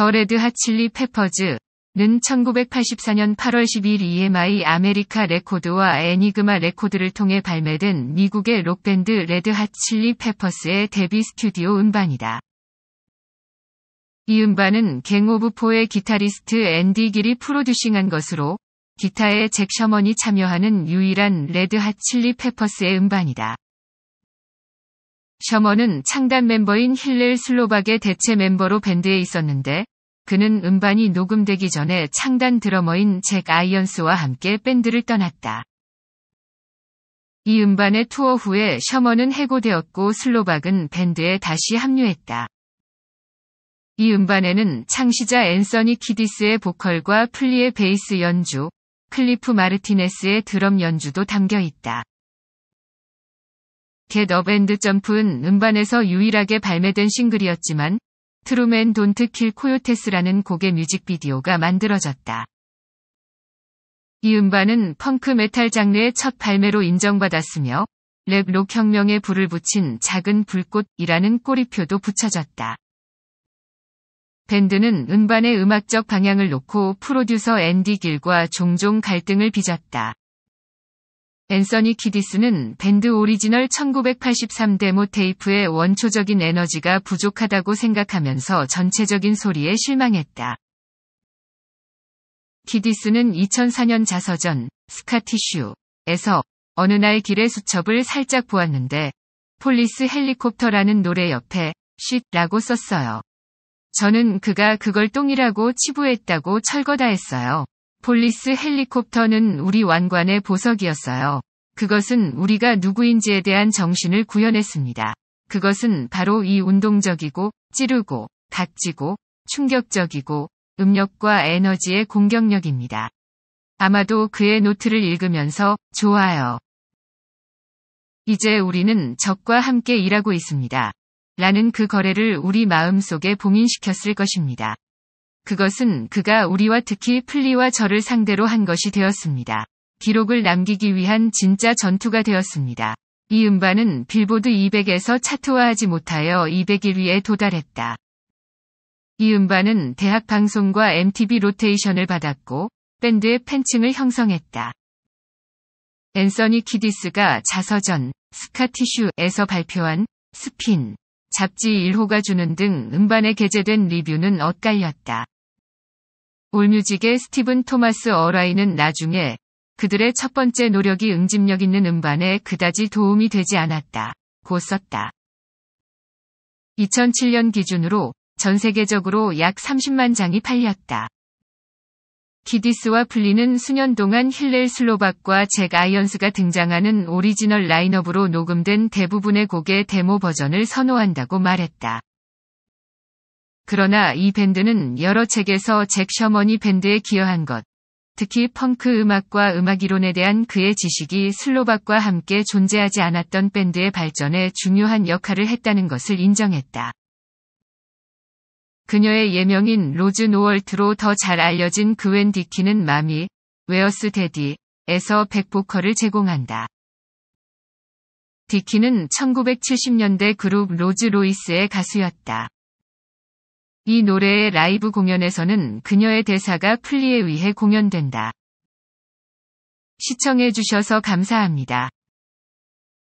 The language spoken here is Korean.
더 레드 핫칠리 페퍼즈는 1984년 8월 12일 EMI 아메리카 레코드와 애니그마 레코드를 통해 발매된 미국의 록밴드 레드 핫칠리 페퍼스의 데뷔 스튜디오 음반이다. 이 음반은 갱 오브 포의 기타리스트 앤디 길이 프로듀싱한 것으로 기타에 잭 셔먼이 참여하는 유일한 레드 핫칠리 페퍼스의 음반이다. 셔먼은 창단 멤버인 힐렐 슬로박의 대체 멤버로 밴드에 있었는데 그는 음반이 녹음되기 전에 창단 드러머인 잭 아이언스와 함께 밴드를 떠났다. 이 음반의 투어 후에 셔먼은 해고되었고 슬로박은 밴드에 다시 합류했다. 이 음반에는 창시자 앤서니 키디스의 보컬과 플리의 베이스 연주, 클리프 마르티네스의 드럼 연주도 담겨 있다. 겟 어밴드 점프은 음반에서 유일하게 발매된 싱글이었지만 트루맨 돈트 킬 코요테스라는 곡의 뮤직비디오가 만들어졌다. 이 음반은 펑크 메탈 장르의 첫 발매로 인정받았으며 랩 록 혁명에 불을 붙인 작은 불꽃이라는 꼬리표도 붙여졌다. 밴드는 음반의 음악적 방향을 놓고 프로듀서 앤디 길과 종종 갈등을 빚었다. 앤서니 키디스는 밴드 오리지널 1983 데모 테이프의 원초적인 에너지가 부족하다고 생각하면서 전체적인 소리에 실망했다. 키디스는 2004년 자서전 스카티슈에서 어느 날 길의 수첩을 살짝 보았는데 폴리스 헬리콥터라는 노래 옆에 쉿라고 썼어요. 저는 그가 그걸 똥이라고 치부했다고 철거다 했어요. 폴리스 헬리콥터는 우리 왕관의 보석이었어요. 그것은 우리가 누구인지에 대한 정신을 구현했습니다. 그것은 바로 이 운동적이고 찌르고 각지고 충격적이고 음력과 에너지의 공격력입니다. 아마도 그의 노트를 읽으면서 좋아요. 이제 우리는 적과 함께 일하고 있습니다. 라는 그 거래를 우리 마음속에 봉인시켰을 것입니다. 그것은 그가 우리와 특히 플리와 저를 상대로 한 것이 되었습니다. 기록을 남기기 위한 진짜 전투가 되었습니다. 이 음반은 빌보드 200에서 차트화하지 못하여 201위에 도달했다. 이 음반은 대학 방송과 MTV 로테이션을 받았고 밴드의 팬층을 형성했다. 앤서니 키디스가 자서전 스카티슈에서 발표한 스핀 잡지 1호가 주는 등 음반에 게재된 리뷰는 엇갈렸다. 올뮤직의 스티븐 토마스 어라이는 나중에 그들의 첫 번째 노력이 응집력 있는 음반에 그다지 도움이 되지 않았다. 고 썼다. 2007년 기준으로 전 세계적으로 약 30만 장이 팔렸다. 키디스와 플리는 수년 동안 힐렐 슬로박과 잭 아이언스가 등장하는 오리지널 라인업으로 녹음된 대부분의 곡의 데모 버전을 선호한다고 말했다. 그러나 이 밴드는 여러 책에서 잭셔머니 밴드에 기여한 것, 특히 펑크 음악과 음악 이론에 대한 그의 지식이 슬로박과 함께 존재하지 않았던 밴드의 발전에 중요한 역할을 했다는 것을 인정했다. 그녀의 예명인 로즈 노월트로 더 잘 알려진 그웬 디키는 마미, 웨어스 데디에서 백보컬을 제공한다. 디키는 1970년대 그룹 로즈 로이스의 가수였다. 이 노래의 라이브 공연에서는 그녀의 대사가 플리에 의해 공연된다. 시청해주셔서 감사합니다.